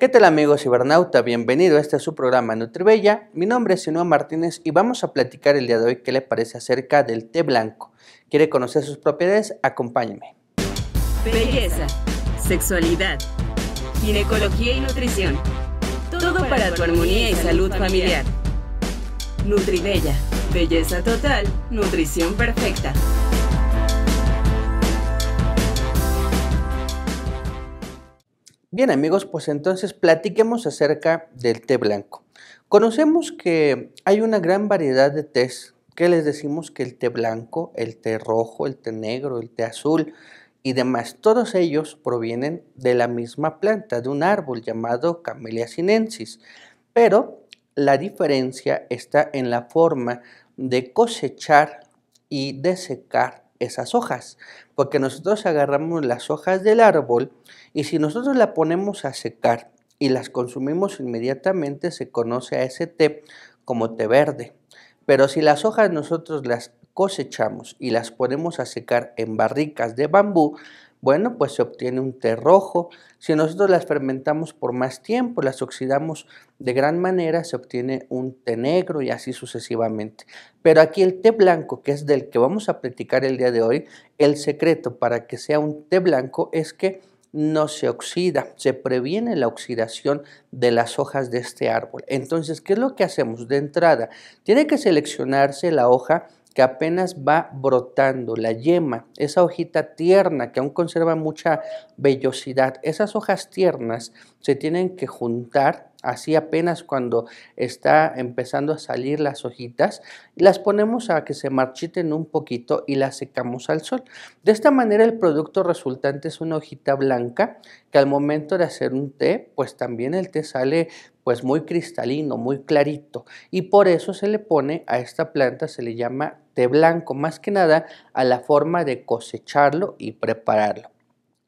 ¿Qué tal amigos cibernautas? Bienvenido, a este su programa Nutribella. Mi nombre es Sinua Martínez y vamos a platicar el día de hoy qué le parece acerca del té blanco. ¿Quiere conocer sus propiedades? Acompáñeme. Belleza, sexualidad, ginecología y nutrición. Todo para tu armonía y salud familiar. Nutribella, belleza total, nutrición perfecta. Bien amigos, pues entonces platiquemos acerca del té blanco. Conocemos que hay una gran variedad de tés, que les decimos que el té blanco, el té rojo, el té negro, el té azul y demás, todos ellos provienen de la misma planta, de un árbol llamado Camellia sinensis, pero la diferencia está en la forma de cosechar y de secar esas hojas, porque nosotros agarramos las hojas del árbol y si nosotros la ponemos a secar y las consumimos inmediatamente, se conoce a ese té como té verde. Pero si las hojas nosotros las cosechamos y las ponemos a secar en barricas de bambú, bueno, pues se obtiene un té rojo. Si nosotros las fermentamos por más tiempo, las oxidamos de gran manera, se obtiene un té negro y así sucesivamente. Pero aquí el té blanco, que es del que vamos a platicar el día de hoy, el secreto para que sea un té blanco es que no se oxida, se previene la oxidación de las hojas de este árbol. Entonces, ¿qué es lo que hacemos? De entrada, tiene que seleccionarse la hoja que apenas va brotando, la yema, esa hojita tierna que aún conserva mucha vellosidad. Esas hojas tiernas se tienen que juntar así apenas cuando está empezando a salir las hojitas, las ponemos a que se marchiten un poquito y las secamos al sol. De esta manera el producto resultante es una hojita blanca que al momento de hacer un té, pues también el té sale pues muy cristalino, muy clarito y por eso se le pone a esta planta, se le llama té blanco, más que nada a la forma de cosecharlo y prepararlo.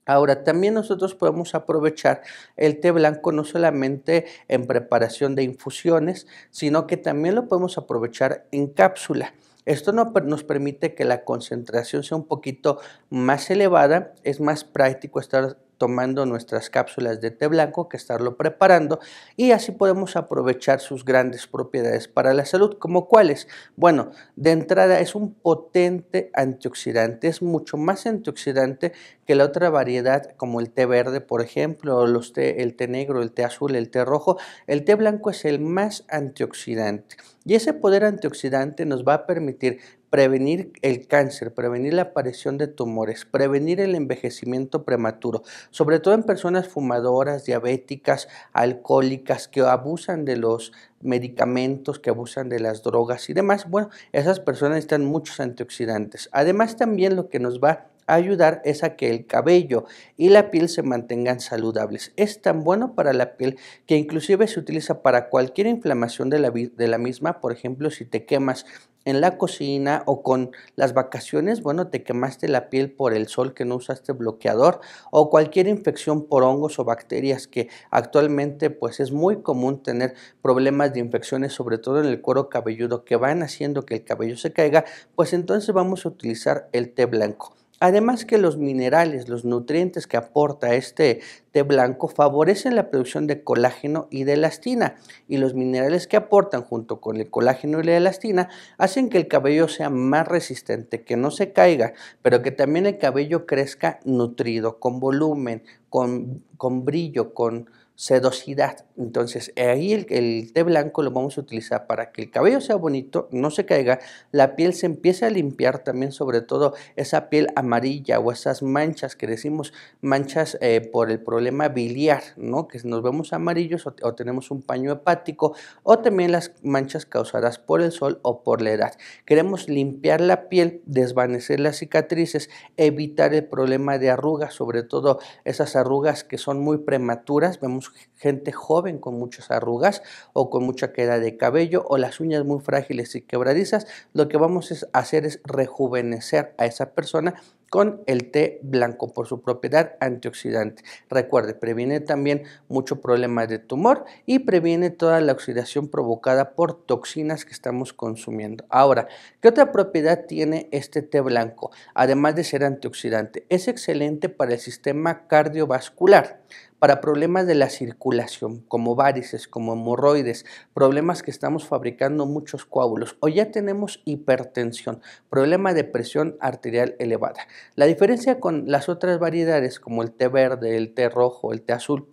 Ahora, también nosotros podemos aprovechar el té blanco no solamente en preparación de infusiones, sino que también lo podemos aprovechar en cápsula. Esto nos permite que la concentración sea un poquito más elevada, es más práctico estar tomando nuestras cápsulas de té blanco que estarlo preparando y así podemos aprovechar sus grandes propiedades para la salud, como cuáles. Bueno, de entrada es un potente antioxidante, es mucho más antioxidante la otra variedad, como el té verde, por ejemplo, los té, el té negro, el té azul, el té rojo, el té blanco es el más antioxidante. Y ese poder antioxidante nos va a permitir prevenir el cáncer, prevenir la aparición de tumores, prevenir el envejecimiento prematuro, sobre todo en personas fumadoras, diabéticas, alcohólicas, que abusan de los medicamentos, que abusan de las drogas y demás. Bueno, esas personas están muchos antioxidantes. Además, también lo que nos va ayudar es a que el cabello y la piel se mantengan saludables. Es tan bueno para la piel que inclusive se utiliza para cualquier inflamación de la, de la misma, por ejemplo, si te quemas en la cocina o con las vacaciones, bueno, te quemaste la piel por el sol que no usaste bloqueador o cualquier infección por hongos o bacterias que actualmente pues es muy común tener problemas de infecciones, sobre todo en el cuero cabelludo que van haciendo que el cabello se caiga, pues entonces vamos a utilizar el té blanco. Además que los minerales, los nutrientes que aporta este té blanco favorecen la producción de colágeno y de elastina y los minerales que aportan junto con el colágeno y la elastina hacen que el cabello sea más resistente, que no se caiga, pero que también el cabello crezca nutrido, con volumen, con, brillo, con sedosidad. Entonces, ahí el, té blanco lo vamos a utilizar para que el cabello sea bonito, no se caiga, la piel se empiece a limpiar también, sobre todo esa piel amarilla o esas manchas que decimos manchas eh, por el problema biliar, ¿no? Que nos vemos amarillos o, tenemos un paño hepático o también las manchas causadas por el sol o por la edad. Queremos limpiar la piel, desvanecer las cicatrices, evitar el problema de arrugas, sobre todo esas arrugas que son muy prematuras, vemos gente joven con muchas arrugas o con mucha queda de cabello o las uñas muy frágiles y quebradizas, lo que vamos a hacer es rejuvenecer a esa persona con el té blanco por su propiedad antioxidante. Recuerde, previene también muchos problemas de tumor y previene toda la oxidación provocada por toxinas que estamos consumiendo. Ahora, ¿qué otra propiedad tiene este té blanco? Además de ser antioxidante, es excelente para el sistema cardiovascular para problemas de la circulación, como varices, como hemorroides, problemas que estamos fabricando muchos coágulos, o ya tenemos hipertensión, problema de presión arterial elevada. La diferencia con las otras variedades como el té verde, el té rojo, el té azul,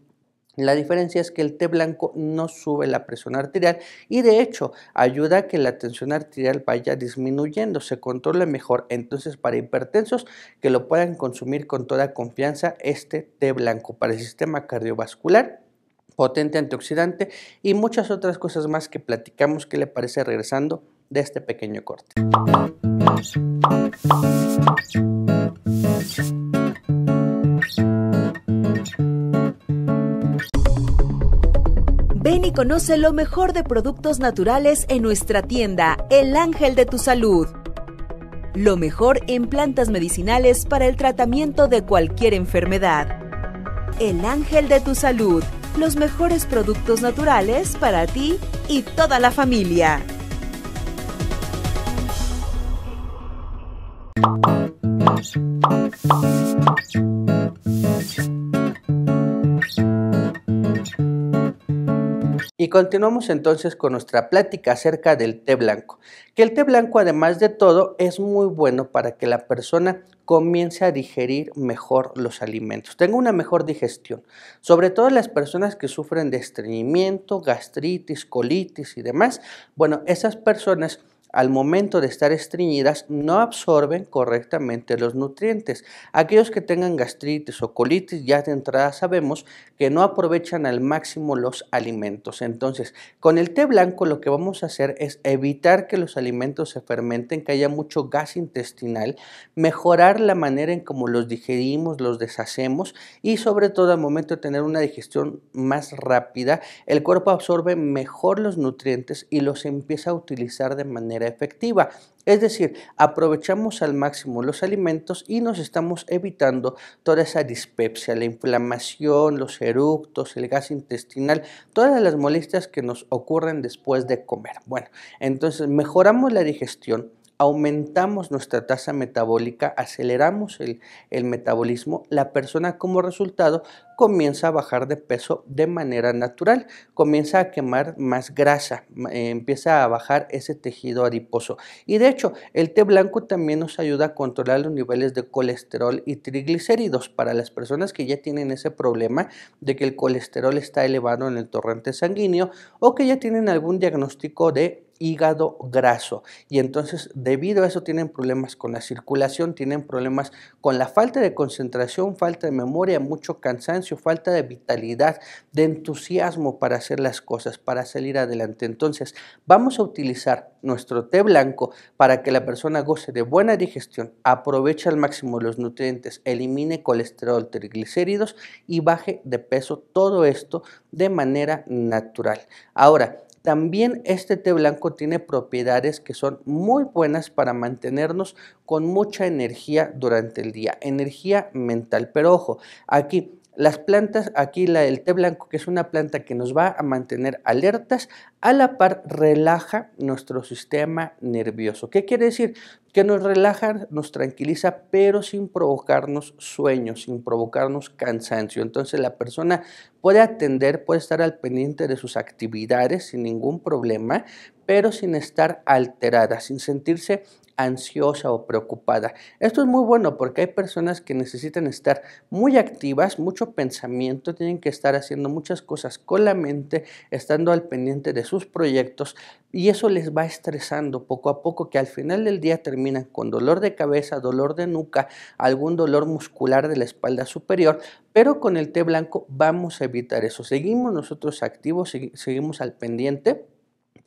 la diferencia es que el té blanco no sube la presión arterial y de hecho ayuda a que la tensión arterial vaya disminuyendo, se controle mejor. Entonces para hipertensos que lo puedan consumir con toda confianza este té blanco para el sistema cardiovascular potente antioxidante y muchas otras cosas más que platicamos que le parece regresando de este pequeño corte. Ven y conoce lo mejor de productos naturales en nuestra tienda, El Ángel de tu Salud. Lo mejor en plantas medicinales para el tratamiento de cualquier enfermedad. El Ángel de tu Salud, los mejores productos naturales para ti y toda la familia. Y continuamos entonces con nuestra plática acerca del té blanco, que el té blanco además de todo es muy bueno para que la persona comience a digerir mejor los alimentos, tenga una mejor digestión, sobre todo las personas que sufren de estreñimiento, gastritis, colitis y demás, bueno, esas personas al momento de estar estreñidas no absorben correctamente los nutrientes. Aquellos que tengan gastritis o colitis ya de entrada sabemos que no aprovechan al máximo los alimentos. Entonces, con el té blanco lo que vamos a hacer es evitar que los alimentos se fermenten, que haya mucho gas intestinal, mejorar la manera en cómo los digerimos, los deshacemos y sobre todo al momento de tener una digestión más rápida, el cuerpo absorbe mejor los nutrientes y los empieza a utilizar de manera efectiva. Es decir, aprovechamos al máximo los alimentos y nos estamos evitando toda esa dispepsia, la inflamación, los eructos, el gas intestinal, todas las molestias que nos ocurren después de comer. Bueno, entonces mejoramos la digestión aumentamos nuestra tasa metabólica, aceleramos el, metabolismo, la persona como resultado comienza a bajar de peso de manera natural, comienza a quemar más grasa, eh, empieza a bajar ese tejido adiposo. Y de hecho, el té blanco también nos ayuda a controlar los niveles de colesterol y triglicéridos para las personas que ya tienen ese problema de que el colesterol está elevado en el torrente sanguíneo o que ya tienen algún diagnóstico de hígado graso. Y entonces, debido a eso, tienen problemas con la circulación, tienen problemas con la falta de concentración, falta de memoria, mucho cansancio, falta de vitalidad, de entusiasmo para hacer las cosas, para salir adelante. Entonces, vamos a utilizar nuestro té blanco para que la persona goce de buena digestión, aproveche al máximo los nutrientes, elimine colesterol, triglicéridos y baje de peso todo esto de manera natural. Ahora, también este té blanco tiene propiedades que son muy buenas para mantenernos con mucha energía durante el día, energía mental. Pero ojo, aquí las plantas, aquí la del té blanco, que es una planta que nos va a mantener alertas, a la par relaja nuestro sistema nervioso. ¿Qué quiere decir? Que nos relaja, nos tranquiliza, pero sin provocarnos sueños, sin provocarnos cansancio. Entonces la persona puede atender, puede estar al pendiente de sus actividades sin ningún problema, pero sin estar alterada, sin sentirse ansiosa o preocupada. Esto es muy bueno porque hay personas que necesitan estar muy activas, mucho pensamiento, tienen que estar haciendo muchas cosas con la mente, estando al pendiente de sus proyectos y eso les va estresando poco a poco que al final del día terminan con dolor de cabeza, dolor de nuca, algún dolor muscular de la espalda superior, pero con el té blanco vamos a evitar eso. Seguimos nosotros activos, seguimos al pendiente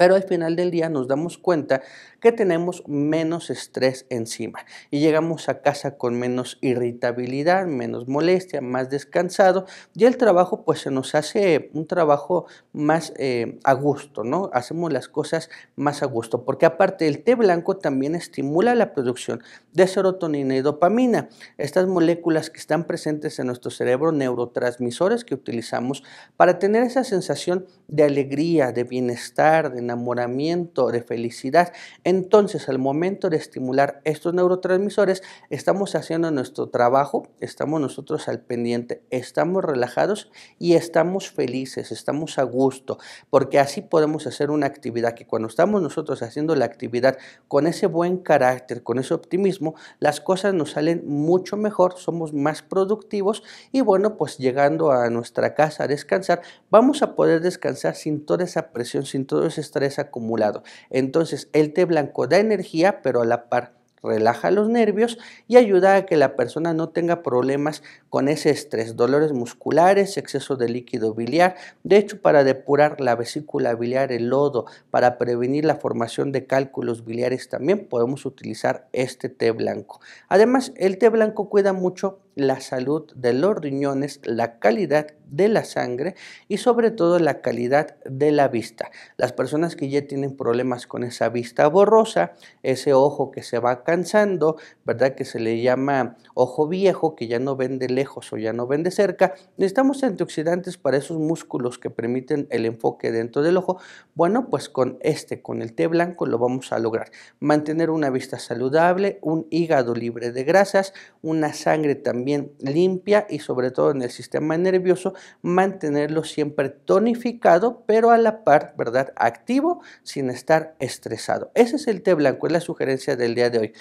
pero al final del día nos damos cuenta que tenemos menos estrés encima y llegamos a casa con menos irritabilidad, menos molestia, más descansado y el trabajo pues se nos hace un trabajo más eh, a gusto, ¿no? Hacemos las cosas más a gusto porque aparte el té blanco también estimula la producción de serotonina y dopamina, estas moléculas que están presentes en nuestro cerebro, neurotransmisores que utilizamos para tener esa sensación de alegría, de bienestar, de enamoramiento, de felicidad. Entonces, al momento de estimular estos neurotransmisores, estamos haciendo nuestro trabajo, estamos nosotros al pendiente, estamos relajados y estamos felices, estamos a gusto, porque así podemos hacer una actividad que cuando estamos nosotros haciendo la actividad con ese buen carácter, con ese optimismo, las cosas nos salen mucho mejor, somos más productivos y bueno, pues llegando a nuestra casa a descansar, vamos a poder descansar sin toda esa presión, sin todo ese estrés acumulado. Entonces, el té blanco da energía, pero a la par relaja los nervios y ayuda a que la persona no tenga problemas con ese estrés, dolores musculares, exceso de líquido biliar. De hecho, para depurar la vesícula biliar, el lodo, para prevenir la formación de cálculos biliares también podemos utilizar este té blanco. Además, el té blanco cuida mucho la salud de los riñones, la calidad de la sangre y sobre todo la calidad de la vista. Las personas que ya tienen problemas con esa vista borrosa, ese ojo que se va cansando, ¿verdad? Que se le llama ojo viejo, que ya no vende lejos o ya no ven de cerca. Necesitamos antioxidantes para esos músculos que permiten el enfoque dentro del ojo. Bueno, pues con este, con el té blanco, lo vamos a lograr. Mantener una vista saludable, un hígado libre de grasas, una sangre también también limpia y sobre todo en el sistema nervioso, mantenerlo siempre tonificado, pero a la par, ¿verdad? Activo sin estar estresado. Ese es el té blanco, es la sugerencia del día de hoy.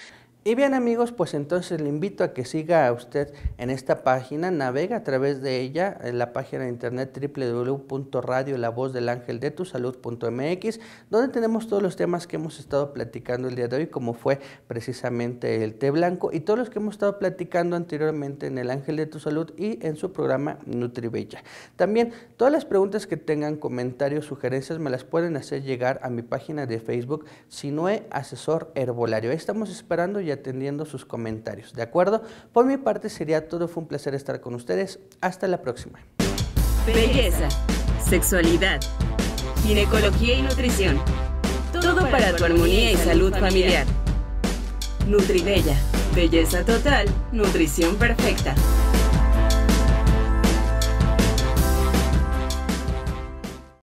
Y bien amigos, pues entonces le invito a que siga a usted en esta página, navega a través de ella, en la página de internet www.radiolavozdelangeldetusalud.mx donde tenemos todos los temas que hemos estado platicando el día de hoy, como fue precisamente el té blanco y todos los que hemos estado platicando anteriormente en el Ángel de tu Salud y en su programa Nutribella. También todas las preguntas que tengan, comentarios, sugerencias, me las pueden hacer llegar a mi página de Facebook, Sinoe Asesor Herbolario. Ahí estamos esperando ya atendiendo sus comentarios. ¿De acuerdo? Por mi parte sería todo. Fue un placer estar con ustedes. Hasta la próxima. Belleza, sexualidad, ginecología y nutrición. Todo para tu armonía y salud familiar. Nutribella, belleza total, nutrición perfecta.